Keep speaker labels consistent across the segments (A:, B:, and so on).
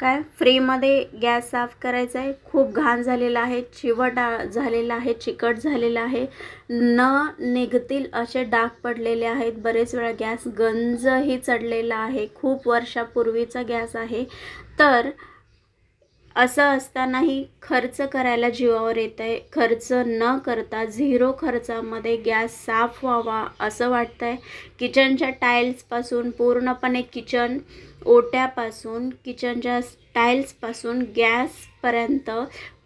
A: काय फ्रीमध्ये गॅस साफ करायचा आहे खूप घाण झालेला आहे चिवट झालेला आहे चिकट झालेला आहे न निघतील असे डाग पडलेले आहेत बरेच वेळा गॅस गंजही चढलेला आहे खूप वर्षापूर्वीचा गॅस आहे तर असं असतानाही खर्च करायला जीवावर येत आहे खर्च न करता झिरो खर्चामध्ये गॅस साफ व्हावा असं वाटतं आहे किचनच्या टाईल्सपासून पूर्णपणे किचन ओट्यापासून किचनच्या टाईल्सपासून गॅसपर्यंत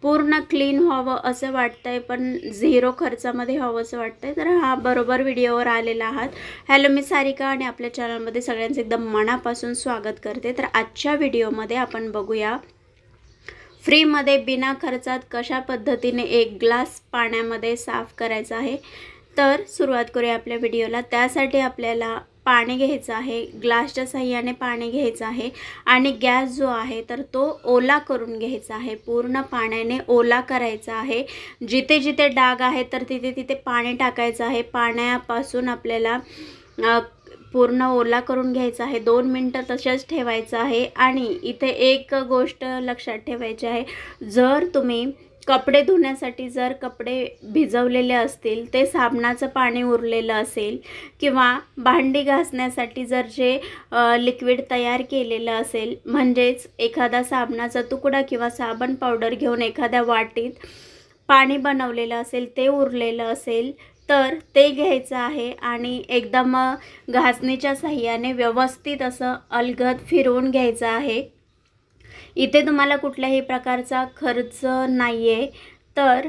A: पूर्ण क्लीन व्हावं असं वाटतं आहे पण झिरो खर्चामध्ये व्हावं असं वाटतं आहे तर हा बरोबर व्हिडिओवर आलेला आहात हॅलो मी सारिका आणि आपल्या चॅनलमध्ये सगळ्यांचं एकदम मनापासून स्वागत करते तर आजच्या व्हिडिओमध्ये आपण बघूया फ्रीमध्ये बिना खर्चात कशा पद्धतीने एक ग्लास पाण्यामध्ये साफ करायचा आहे तर सुरुवात करूया आपल्या व्हिडिओला त्यासाठी आपल्याला पाणी घ्यायचं आहे ग्लासच्या सहाय्याने पाणी घ्यायचं आहे आणि गॅस जो आहे तर तो ओला करून घ्यायचा आहे पूर्ण पाण्याने ओला करायचा आहे जिथे जिथे डाग आहे तर तिथे तिथे पाणी टाकायचं आहे पाण्यापासून आपल्याला पूर्ण ओला करून घ्यायचा आहे दोन मिनटं तसेच ठेवायचं आहे आणि इथे एक गोष्ट लक्षात ठेवायची आहे जर तुम्ही कपडे धुण्यासाठी जर कपडे भिजवलेले असतील ते साबणाचं पाणी उरलेलं असेल किंवा भांडी घासण्यासाठी जर जे लिक्विड तयार केलेलं असेल म्हणजेच एखादा साबणाचा तुकडा किंवा साबण पावडर घेऊन एखाद्या वाटीत पाणी बनवलेलं असेल ते उरलेलं असेल तर ते घ्यायचं आहे आणि एकदम घासणीच्या सहाय्याने व्यवस्थित असं अलगद फिरवून घ्यायचं आहे इथे तुम्हाला कुठल्याही प्रकारचा खर्च नाही आहे तर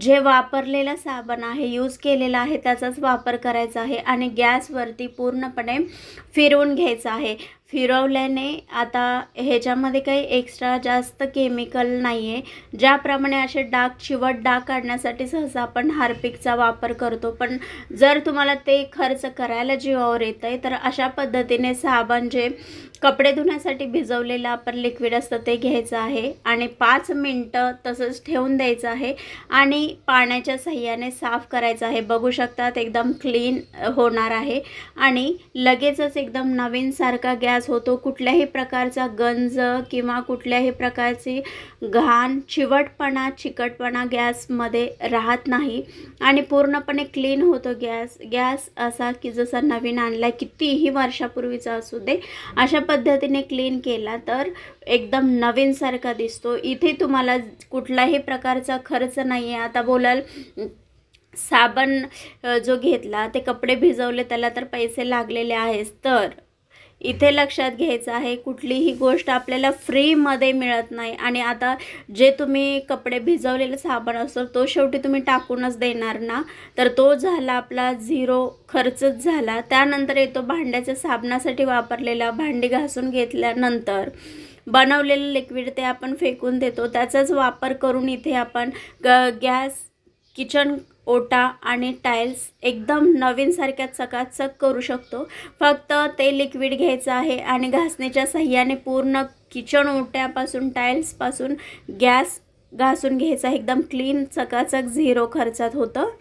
A: जे वापरलेलं साबण आहे यूज केलेला आहे त्याचाच वापर करायचा आहे आणि गॅसवरती पूर्णपणे फिरवून घ्यायचं आहे फिरवल्याने आता ह्याच्यामध्ये काही एक्स्ट्रा जास्त केमिकल नाही आहे ज्याप्रमाणे असे डाग चिवट डाग काढण्यासाठी सहसा आपण हार्पिकचा वापर करतो पण जर तुम्हाला ते खर्च करायला जीवावर येत आहे तर अशा पद्धतीने साबण जे कपडे धुण्यासाठी भिजवलेलं आपण लिक्विड असतं ते घ्यायचं आहे आणि पाच मिनटं तसंच ठेवून द्यायचं आहे आणि पाण्याच्या सह्याने साफ करायचं आहे बघू शकतात एकदम क्लीन होणार आहे आणि लगेचच एकदम नवीनसारखा गॅस त्रास होतो कुठल्याही प्रकारचा गंज किंवा कुठल्याही प्रकारची घाण चिवटपणा चिकटपणा गॅसमध्ये राहत नाही आणि पूर्णपणे क्लीन होतो गॅस गॅस असा की जसा नवीन आणला कितीही वर्षापूर्वीचा असू दे अशा पद्धतीने क्लीन केला तर एकदम नवीनसारखा दिसतो इथे तुम्हाला कुठलाही प्रकारचा खर्च नाही आहे आता बोलाल साबण जो घेतला ते कपडे भिजवले त्याला तर पैसे लागलेले आहेत तर इथे लक्षात घ्यायचं आहे कुठलीही गोष्ट आपल्याला फ्रीमध्ये मिळत नाही आणि आता जे तुम्ही कपडे भिजवलेलं साबण असतो तो शेवटी तुम्ही टाकूनच देणार ना तर तो झाला आपला झिरो खर्चच झाला त्यानंतर येतो भांड्याच्या साबणासाठी वापरलेला भांडी घासून घेतल्यानंतर बनवलेलं लिक्विड ते आपण फेकून देतो त्याचाच वापर करून इथे आपण ग गॅस किचन ओटा आणि टाईल्स एकदम नवीनसारख्या चकाचक करू शकतो फक्त ते लिक्विड घ्यायचं आहे आणि घासण्याच्या सह्याने पूर्ण किचन ओट्यापासून टाईल्सपासून गॅस घासून घ्यायचा एकदम क्लीन चकाचक झिरो खर्चात होतं